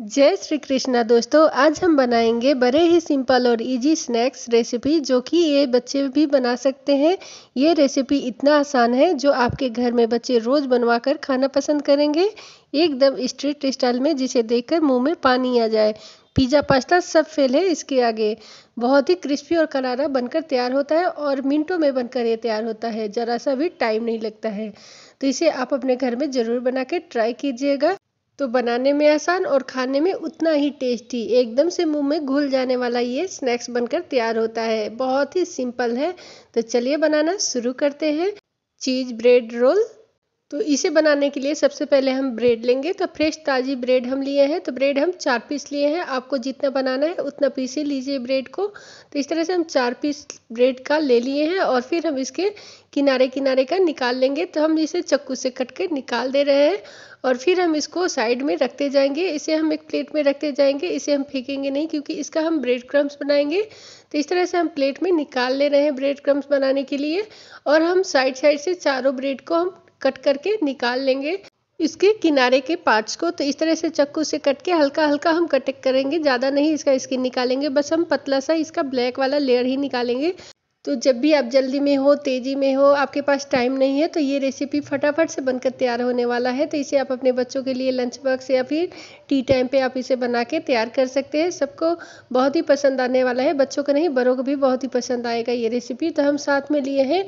जय श्री कृष्णा दोस्तों आज हम बनाएंगे बड़े ही सिंपल और इजी स्नैक्स रेसिपी जो कि ये बच्चे भी बना सकते हैं ये रेसिपी इतना आसान है जो आपके घर में बच्चे रोज़ बनवा कर खाना पसंद करेंगे एकदम स्ट्रीट स्टाइल में जिसे देखकर मुंह में पानी आ जाए पिज़्ज़ा पास्ता सब फेल है इसके आगे बहुत ही क्रिस्पी और करारा बनकर तैयार होता है और मिनटों में बनकर ये तैयार होता है ज़रा सा भी टाइम नहीं लगता है तो इसे आप अपने घर में ज़रूर बना के ट्राई कीजिएगा तो बनाने में आसान और खाने में उतना ही टेस्टी एकदम से मुंह में घुल जाने वाला ये स्नैक्स बनकर तैयार होता है बहुत ही सिंपल है तो चलिए बनाना शुरू करते हैं चीज़ ब्रेड रोल तो इसे बनाने के लिए सबसे पहले हम ब्रेड लेंगे तो फ्रेश ताज़ी ब्रेड हम लिए हैं तो ब्रेड हम चार पीस लिए हैं आपको जितना बनाना है उतना पीस ही लीजिए ब्रेड को तो इस तरह से हम चार पीस ब्रेड का ले लिए हैं और फिर हम इसके किनारे किनारे का निकाल लेंगे तो हम इसे चक्कू से कट के निकाल दे रहे हैं और फिर हम इसको साइड में रखते जाएंगे इसे हम एक प्लेट में रखते जाएंगे इसे हम फेंकेंगे नहीं क्योंकि इसका हम ब्रेड क्रम्स बनाएंगे तो इस तरह से हम प्लेट में निकाल ले रहे हैं ब्रेड क्रम्स बनाने के लिए और हम साइड साइड से चारों ब्रेड को हम कट करके निकाल लेंगे इसके किनारे के पार्ट्स को तो इस तरह से चक्कू से कट के हल्का हल्का हम कट करेंगे ज़्यादा नहीं इसका स्किन निकालेंगे बस हम पतला सा इसका ब्लैक वाला लेयर ही निकालेंगे तो जब भी आप जल्दी में हो तेज़ी में हो आपके पास टाइम नहीं है तो ये रेसिपी फटाफट से बनकर तैयार होने वाला है तो इसे आप अपने बच्चों के लिए लंच बॉक्स या फिर टी टाइम पे आप इसे बना के तैयार कर सकते हैं सबको बहुत ही पसंद आने वाला है बच्चों को नहीं बड़ों को भी बहुत ही पसंद आएगा ये रेसिपी तो हम साथ में लिए हैं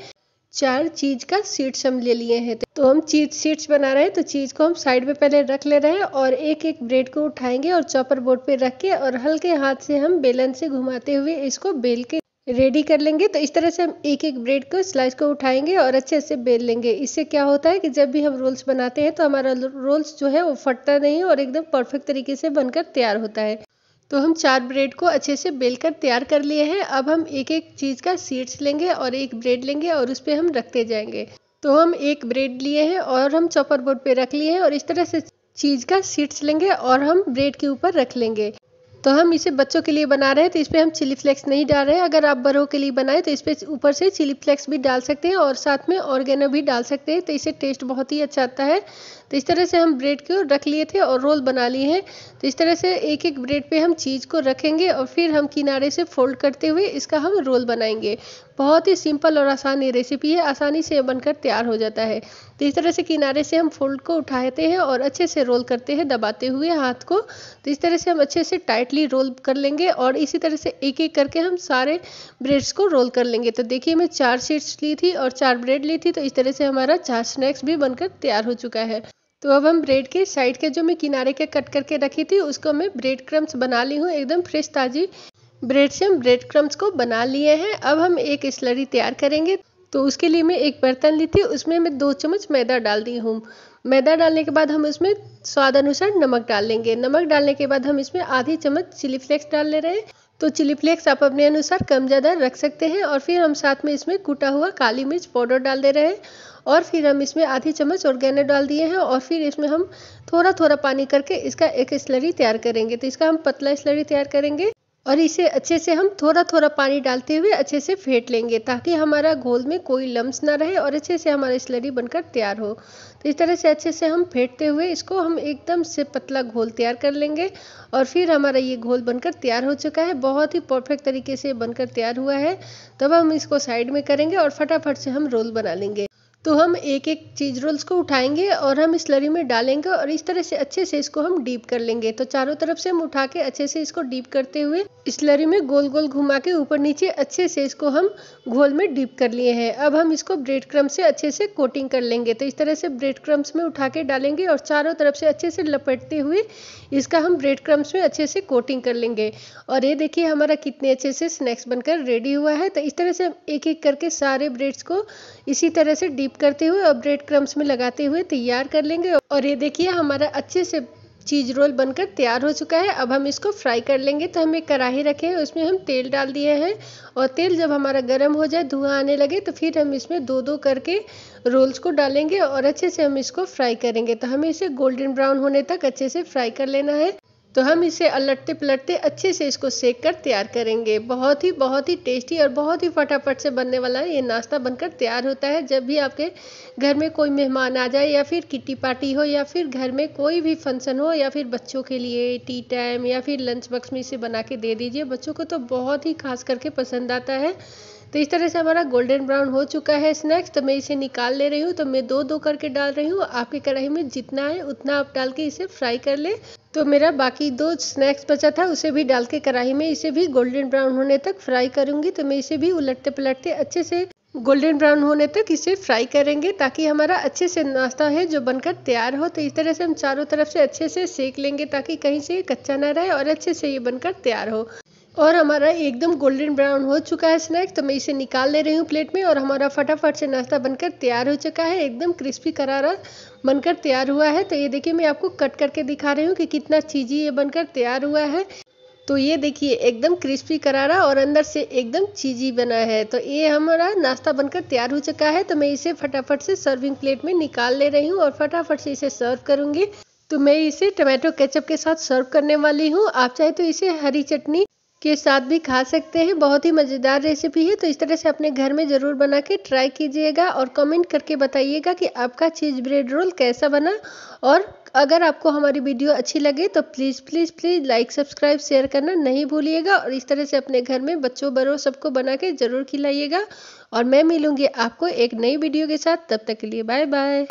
चार चीज का सीट्स हम ले लिए हैं तो हम चीज सीट्स बना रहे हैं तो चीज को हम साइड में पहले रख ले रहे हैं और एक एक ब्रेड को उठाएंगे और चॉपर बोर्ड पे रख के और हल्के हाथ से हम बेलन से घुमाते हुए इसको बेल के रेडी कर लेंगे तो इस तरह से हम एक एक ब्रेड को स्लाइस को उठाएंगे और अच्छे से बेल लेंगे इससे क्या होता है कि जब भी हम रोल्स बनाते हैं तो हमारा रोल्स जो है वो फटता नहीं और एकदम परफेक्ट तरीके से बनकर तैयार होता है तो हम चार ब्रेड को अच्छे से बेलकर तैयार कर लिए हैं अब हम एक एक चीज़ का सीड्स लेंगे और एक ब्रेड लेंगे और उस पर हम रखते जाएंगे तो हम एक ब्रेड लिए हैं और हम चॉपर बोर्ड पे रख लिए हैं और इस तरह से चीज़ का सीड्स लेंगे और हम ब्रेड के ऊपर रख लेंगे तो हम इसे बच्चों के लिए बना रहे हैं तो इस पर हम चिली फ्लेक्स नहीं डाल रहे हैं अगर आप बड़ों के लिए बनाएं तो इस पर ऊपर से चिली फ्लेक्स भी डाल सकते हैं और साथ में ऑर्गेनो भी डाल सकते हैं तो इसे टेस्ट बहुत ही अच्छा आता है तो इस तरह से हम ब्रेड को रख लिए थे और रोल बना लिए हैं तो इस तरह से एक एक ब्रेड पर हम चीज़ को रखेंगे और फिर हम किनारे से फोल्ड करते हुए इसका हम रोल बनाएंगे बहुत ही सिंपल और आसान ये रेसिपी है आसानी से बनकर तैयार हो जाता है तो इस तरह से किनारे से हम फोल्ड को उठाते हैं और अच्छे से रोल करते हैं दबाते हुए हाथ को तो इस तरह से हम अच्छे से टाइटली रोल कर लेंगे और इसी तरह से एक एक करके हम सारे ब्रेड्स को रोल कर लेंगे तो देखिए मैं चार शीट्स ली थी और चार ब्रेड ली थी तो इस तरह से हमारा चार स्नैक्स भी बनकर तैयार हो चुका है तो अब हम ब्रेड के साइड के जो मैं किनारे के कट करके रखी थी उसको मैं ब्रेड क्रम्स बना ली हूँ एकदम फ्रेश ताज़ी ब्रेड से हम ब्रेड क्रम्स को बना लिए हैं अब हम एक स्लरी तैयार करेंगे तो उसके लिए मैं एक बर्तन ली थी उसमें मैं दो चम्मच मैदा डाल दी हूँ मैदा डालने के बाद हम उसमें स्वाद अनुसार नमक डाल लेंगे नमक डालने के बाद हम इसमें आधी चम्मच चिली फ्लेक्स डाल ले रहे हैं तो चिली फ्लेक्स आप अपने अनुसार कम ज़्यादा रख सकते हैं और फिर हम साथ में इसमें कूटा हुआ काली मिर्च पाउडर डाल दे रहे हैं और फिर हम इसमें आधी चम्मच ऑर्गेनो डाल दिए हैं और फिर इसमें हम थोड़ा थोड़ा पानी करके इसका एक स्लरी तैयार करेंगे तो इसका हम पतला स्लरी तैयार करेंगे और इसे अच्छे से हम थोड़ा थोड़ा पानी डालते हुए अच्छे से फेंट लेंगे ताकि हमारा घोल में कोई लम्स ना रहे और अच्छे से हमारा स्लरी बनकर तैयार हो तो इस तरह से अच्छे से हम फेंटते हुए इसको हम एकदम से पतला घोल तैयार कर लेंगे और फिर हमारा ये घोल बनकर तैयार हो चुका है बहुत ही परफेक्ट तरीके से बनकर तैयार हुआ है तब हम इसको साइड में करेंगे और फटाफट से हम रोल बना लेंगे तो हम एक एक चीज़ रोल्स को उठाएंगे और हम स्लरी में डालेंगे और इस तरह से अच्छे से इसको हम डीप कर लेंगे तो चारों तरफ से हम उठा के अच्छे से इसको डीप करते हुए स्लरी में गोल गोल घुमा के ऊपर नीचे अच्छे से इसको हम घोल में डीप कर लिए हैं अब हम इसको ब्रेड क्रम से अच्छे से कोटिंग कर लेंगे तो इस तरह से ब्रेड क्रम्स में उठा के डालेंगे और चारों तरफ से अच्छे से लपेटते हुए इसका हम ब्रेड क्रम्स में अच्छे से कोटिंग कर लेंगे और ये देखिए हमारा कितने अच्छे से स्नैक्स बनकर रेडी हुआ है तो इस तरह से हम एक एक करके सारे ब्रेड्स को इसी तरह से डीप करते हुए और ब्रेड क्रम्स में लगाते हुए तैयार कर लेंगे और ये देखिए हमारा अच्छे से चीज़ रोल बनकर तैयार हो चुका है अब हम इसको फ्राई कर लेंगे तो हम एक कढ़ाई हैं उसमें हम तेल डाल दिए हैं और तेल जब हमारा गर्म हो जाए धुआं आने लगे तो फिर हम इसमें दो दो करके रोल्स को डालेंगे और अच्छे से हम इसको फ्राई करेंगे तो हमें इसे गोल्डन ब्राउन होने तक अच्छे से फ्राई कर लेना है तो हम इसे अलटते पलटते अच्छे से इसको सेक कर तैयार करेंगे बहुत ही बहुत ही टेस्टी और बहुत ही फटाफट से बनने वाला ये नाश्ता बनकर तैयार होता है जब भी आपके घर में कोई मेहमान आ जाए या फिर किटी पार्टी हो या फिर घर में कोई भी फंक्शन हो या फिर बच्चों के लिए टी टाइम या फिर लंच बॉक्स में इसे बना के दे दीजिए बच्चों को तो बहुत ही खास करके पसंद आता है तो इस तरह से हमारा गोल्डन ब्राउन हो चुका है स्नैक्स तो मैं इसे निकाल ले रही हूँ तो मैं दो दो करके डाल रही हूँ आपके कढ़ाई में जितना है उतना आप डाल के इसे फ्राई कर लें तो मेरा बाकी दो स्नैक्स बचा था उसे भी डाल के कढ़ाई में इसे भी गोल्डन ब्राउन होने तक फ्राई करूंगी तो मैं इसे भी उलटते पलटते अच्छे से गोल्डन ब्राउन होने तक इसे फ्राई करेंगे ताकि हमारा अच्छे से नाश्ता है जो बनकर तैयार हो तो इस तरह से हम चारों तरफ से अच्छे से सेक लेंगे ताकि कहीं से कच्चा ना रहे और अच्छे से ये बनकर तैयार हो और हमारा एकदम गोल्डन ब्राउन हो चुका है स्नैक्स तो मैं इसे निकाल ले रही हूँ प्लेट में और हमारा फटाफट से नाश्ता बनकर तैयार हो चुका है एकदम क्रिस्पी करारा बनकर तैयार हुआ है तो ये देखिए मैं आपको कट करके दिखा रही हूँ कि कितना चीज़ी ये बनकर तैयार हुआ है तो ये देखिए एकदम क्रिस्पी करारा और अंदर से एकदम चीज़ी बना है तो ये हमारा नाश्ता बनकर तैयार हो चुका है तो मैं इसे फटाफट से सर्विंग प्लेट में निकाल ले रही हूँ और फटाफट से इसे सर्व करूँगी तो मैं इसे टमाटो केचप के साथ सर्व करने वाली हूँ आप चाहे तो इसे हरी चटनी के साथ भी खा सकते हैं बहुत ही मज़ेदार रेसिपी है तो इस तरह से अपने घर में ज़रूर बना के ट्राई कीजिएगा और कमेंट करके बताइएगा कि आपका चीज़ ब्रेड रोल कैसा बना और अगर आपको हमारी वीडियो अच्छी लगे तो please please please like subscribe share करना नहीं भूलिएगा और इस तरह से अपने घर में बच्चों बड़ों सबको बना के ज़रूर खिलाइएगा और मैं मिलूँगी आपको एक नई वीडियो के साथ तब तक के लिए बाय बाय